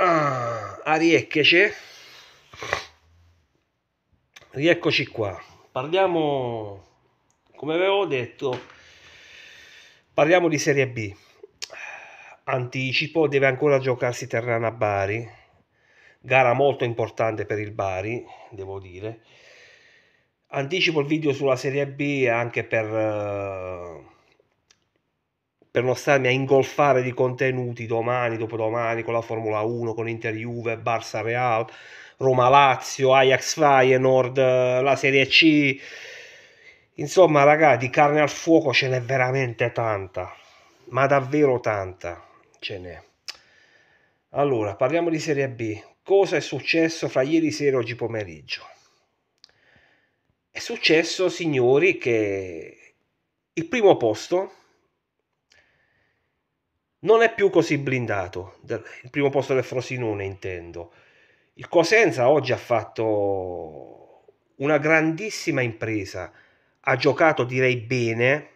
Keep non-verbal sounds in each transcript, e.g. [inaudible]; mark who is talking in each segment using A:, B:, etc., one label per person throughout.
A: Ah, ariecchece. Rieccoci qua. Parliamo, come avevo detto, parliamo di Serie B. Anticipo, deve ancora giocarsi Terrana Bari. Gara molto importante per il Bari, devo dire. Anticipo il video sulla Serie B anche per... Uh, per non starmi a ingolfare di contenuti domani, dopodomani con la Formula 1, con Inter Juve, Barça Real, Roma Lazio, Ajax Feyenoord, eh, la Serie C. Insomma, raga, di carne al fuoco ce n'è veramente tanta, ma davvero tanta ce n'è. Allora, parliamo di Serie B. Cosa è successo fra ieri sera e oggi pomeriggio? È successo, signori, che il primo posto non è più così blindato, il primo posto del Frosinone intendo. Il Cosenza oggi ha fatto una grandissima impresa, ha giocato direi bene,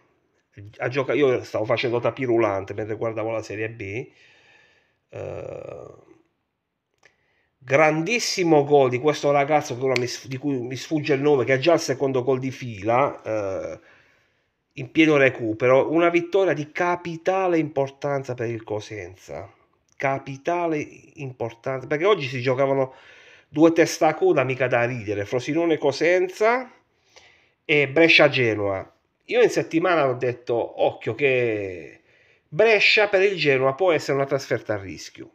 A: ha giocato, io stavo facendo tapirulante mentre guardavo la Serie B, uh, grandissimo gol di questo ragazzo di cui mi sfugge il nome, che è già il secondo gol di fila, uh, in pieno recupero, una vittoria di capitale importanza per il Cosenza. Capitale importanza, perché oggi si giocavano due testacoda mica da ridere, Frosinone Cosenza e Brescia Genoa. Io in settimana ho detto occhio che Brescia per il Genoa può essere una trasferta a rischio.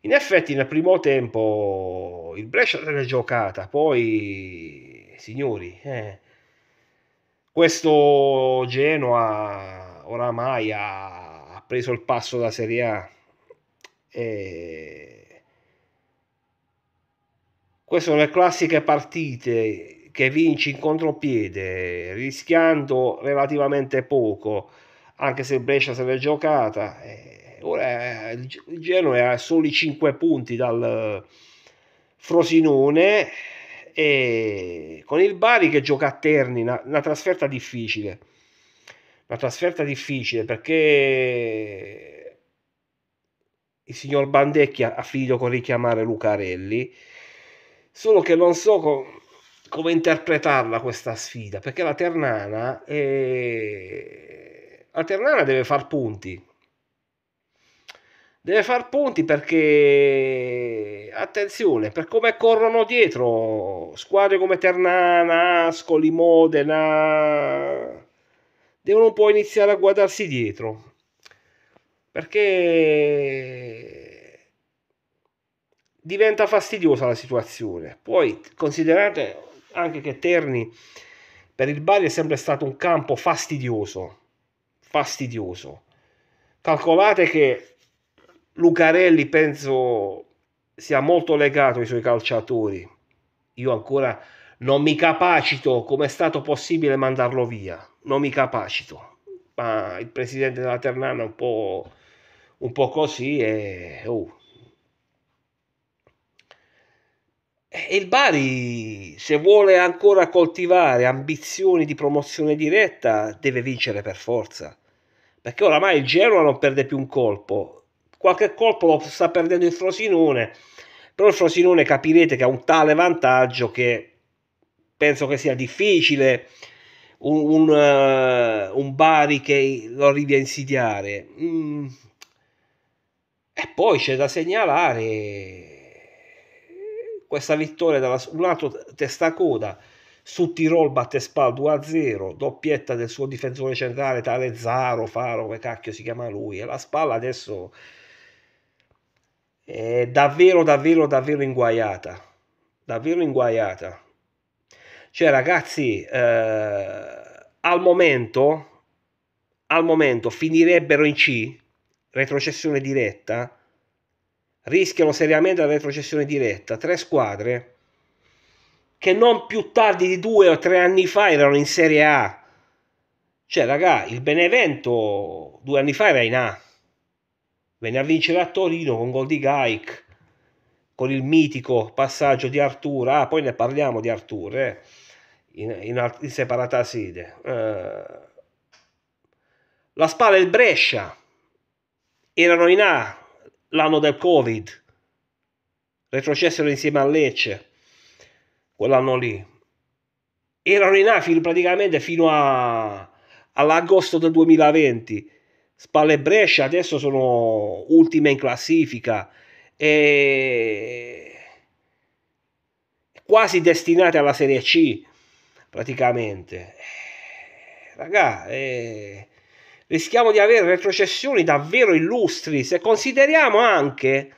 A: In effetti nel primo tempo il Brescia se l'è giocata, poi signori, eh, questo Genoa oramai ha preso il passo da Serie A e queste sono le classiche partite che vinci in contropiede rischiando relativamente poco anche se il Brescia se l'è giocata eh, ora eh, il Genoa è a soli 5 punti dal Frosinone e con il Bari che gioca a Terni, una, una trasferta difficile, una trasferta difficile perché il signor Bandecchia ha finito con richiamare Lucarelli, solo che non so com come interpretarla questa sfida, perché la Ternana, è... Eh, la Ternana deve far punti, deve far punti perché attenzione per come corrono dietro squadre come Ternana, Ascoli, Modena devono un po' iniziare a guardarsi dietro perché diventa fastidiosa la situazione poi considerate anche che Terni per il Bari è sempre stato un campo fastidioso fastidioso calcolate che Lucarelli penso sia molto legato ai suoi calciatori. Io ancora non mi capacito come è stato possibile mandarlo via, non mi capacito. Ma il presidente della Ternana è un po', un po così e... Oh. E il Bari, se vuole ancora coltivare ambizioni di promozione diretta, deve vincere per forza. Perché oramai il Genoa non perde più un colpo, qualche colpo lo sta perdendo il Frosinone, però il Frosinone capirete che ha un tale vantaggio che penso che sia difficile un, un, uh, un Bari che lo arrivi a insidiare. Mm. E poi c'è da segnalare questa vittoria dalla, un altro testacoda su Tirol batte Battespal 2-0, doppietta del suo difensore centrale tale Zaro, Faro, come cacchio si chiama lui, e la spalla adesso è eh, davvero, davvero, davvero inguaiata. Davvero inguaiata. Cioè, ragazzi, eh, al momento, al momento finirebbero in C, retrocessione diretta, rischiano seriamente la retrocessione diretta. Tre squadre che non più tardi di due o tre anni fa erano in Serie A. Cioè, raga, il Benevento due anni fa era in A Venne a vincere a Torino con gol di Gaik, con il mitico passaggio di Artur. Ah, poi ne parliamo di Artur, eh? in, in, in, separata sede. Uh, eh, la Spalla e il Brescia erano in A l'anno del Covid, retrocessero insieme a Lecce quell'anno lì. Erano in A praticamente fino a, all'agosto del 2020 Spalle Brescia adesso sono ultime in classifica e quasi destinate alla Serie C praticamente. Raga, eh, rischiamo di avere retrocessioni davvero illustri se consideriamo anche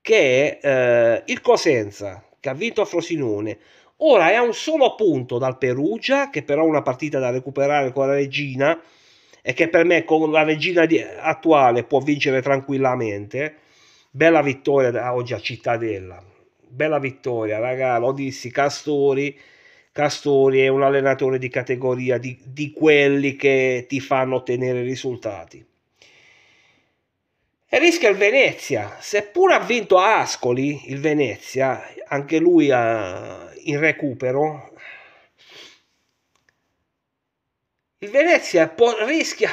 A: che eh, il Cosenza, che ha vinto a Frosinone, ora è a un solo punto dal Perugia, che però ha una partita da recuperare con la Regina, e che per me con la regina di, attuale può vincere tranquillamente. Bella vittoria da oggi a Cittadella. Bella vittoria, raga, lo dissi, Castori. Castori è un allenatore di categoria di, di quelli che ti fanno ottenere risultati. E rischia il Venezia, seppur ha vinto Ascoli il Venezia, anche lui ha, in recupero, il Venezia po- rischia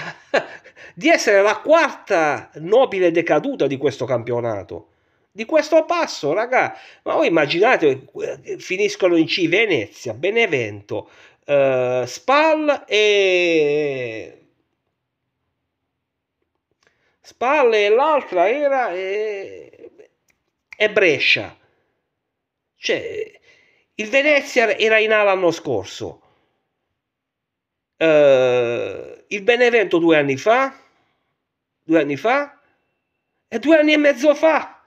A: [laughs] di essere la quarta nobile decaduta di questo campionato. Di questo passo, raga, ma voi immaginate, eh, finiscono in C Venezia, Benevento, eh, Spal e... Spal e l'altra era e, e Brescia. Cioè, il Venezia era in A l'anno scorso eh, il Benevento due anni fa, due anni fa e due anni e mezzo fa.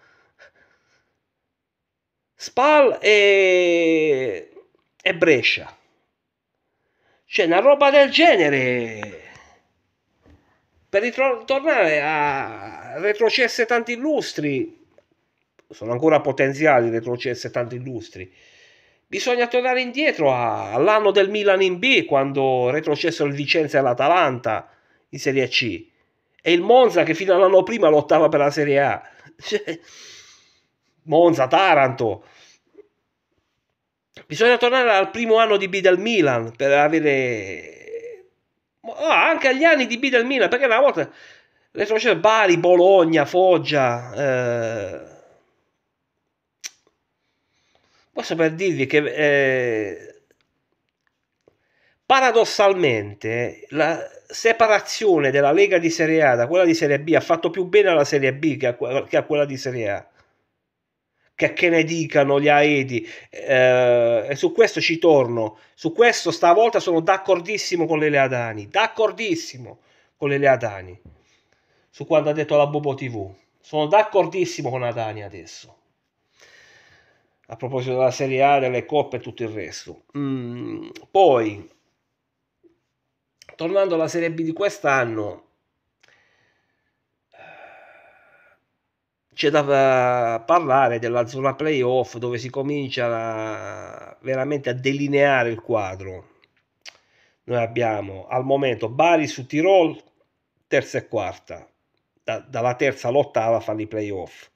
A: Spal e, e Brescia. Cioè, una roba del genere. Per ritornare a retrocesse tanti illustri, sono ancora potenziali retrocesse tanti illustri. Bisogna tornare indietro a, all'anno del Milan in B, quando retrocessero il Vicenza e l'Atalanta in Serie C. E il Monza che fino all'anno prima lottava per la Serie A. [laughs] Monza, Taranto. Bisogna tornare al primo anno di B del Milan per avere... Oh, anche agli anni di B del Milan, perché una volta retrocessero Bari, Bologna, Foggia... Eh... Questo per dirvi che eh, paradossalmente la separazione della Lega di Serie A da quella di Serie B ha fatto più bene alla Serie B che a, che a quella di Serie A. Che, che ne dicano gli AEDI, eh, e su questo ci torno. Su questo stavolta sono d'accordissimo con le Leadani, d'accordissimo con le Leadani su quanto ha detto la Bobo TV. Sono d'accordissimo con Adani adesso a proposito della Serie A, delle coppe e tutto il resto. Mm, poi, tornando alla Serie B di quest'anno, c'è da eh, parlare della zona playoff dove si comincia a, eh, veramente a delineare il quadro. Noi abbiamo al momento Bari su Tirol, terza e quarta, da, dalla terza all'ottava fanno i playoff.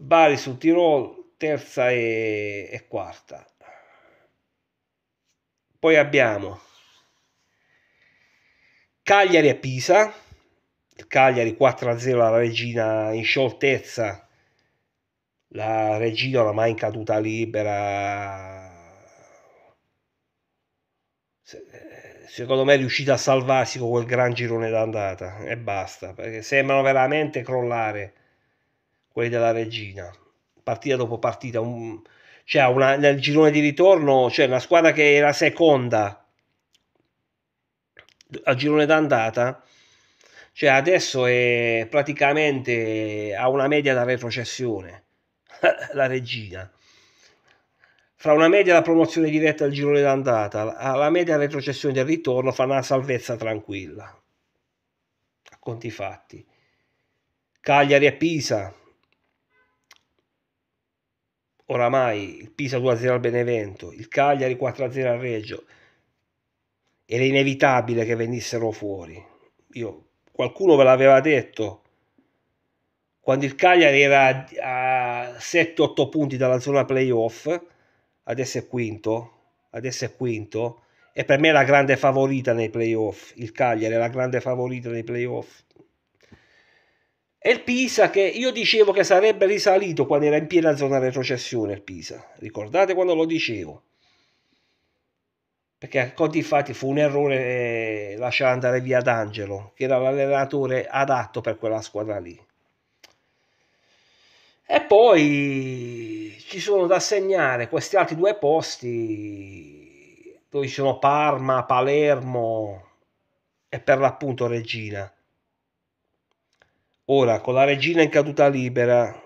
A: Bari sul Tirol terza e, e quarta. Poi abbiamo Cagliari a Pisa, Cagliari 4-0 alla regina in scioltezza, la regina ormai in caduta libera, secondo me è riuscita a salvarsi con quel gran girone d'andata e basta, perché sembrano veramente crollare quelli della Regina, partita dopo partita. Un, cioè una, nel girone di ritorno cioè una squadra che era seconda al girone d'andata cioè adesso è praticamente a una media da retrocessione [laughs] la regina fra una media la promozione diretta al girone d'andata alla media la retrocessione del ritorno fa una salvezza tranquilla a conti fatti Cagliari e Pisa oramai il Pisa 2-0 al Benevento, il Cagliari 4-0 al Reggio, era inevitabile che venissero fuori. Io, qualcuno ve l'aveva detto, quando il Cagliari era a 7-8 punti dalla zona playoff, adesso è quinto, adesso è quinto, e per me è la grande favorita nei playoff, il Cagliari è la grande favorita nei playoff. E il Pisa che io dicevo che sarebbe risalito quando era in piena zona retrocessione il Pisa. Ricordate quando lo dicevo? Perché a conti infatti fu un errore eh, lasciare andare via D'Angelo, che era l'allenatore adatto per quella squadra lì. E poi ci sono da segnare questi altri due posti dove ci sono Parma, Palermo e per l'appunto Regina. Ora, con la regina in caduta libera,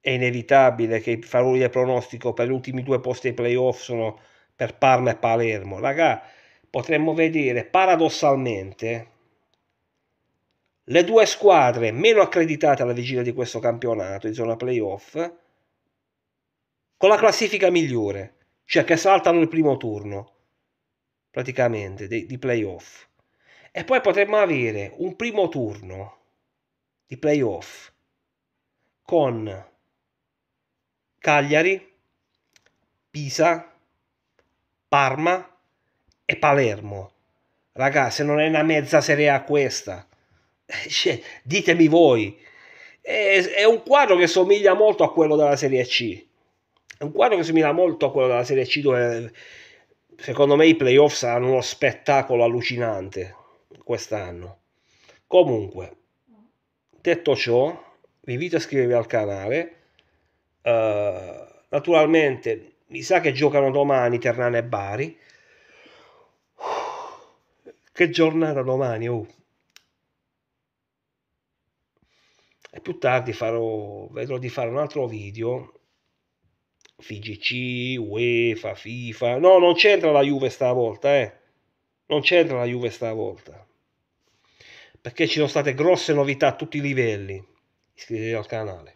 A: è inevitabile che i favori del pronostico per gli ultimi due posti ai playoff sono per Parma e Palermo. Raga, potremmo vedere paradossalmente le due squadre meno accreditate alla vigilia di questo campionato in zona playoff con la classifica migliore, cioè che saltano il primo turno praticamente di, di playoff. E poi potremmo avere un primo turno di playoff con Cagliari, Pisa, Parma e Palermo. Ragazzi, non è una mezza serie A questa, [laughs] cioè, ditemi voi. È, è un quadro che somiglia molto a quello della Serie C. È un quadro che somiglia molto a quello della Serie C dove secondo me i playoff saranno uno spettacolo allucinante quest'anno. Comunque, Detto ciò, vi invito a iscrivervi al canale. Uh, naturalmente, mi sa che giocano domani Ternana e Bari. che giornata domani, oh. E più tardi farò, vedrò di fare un altro video. FIGC, UEFA, FIFA. No, non c'entra la Juve stavolta, eh. Non c'entra la Juve stavolta perché ci sono state grosse novità a tutti i livelli. Iscrivetevi al canale.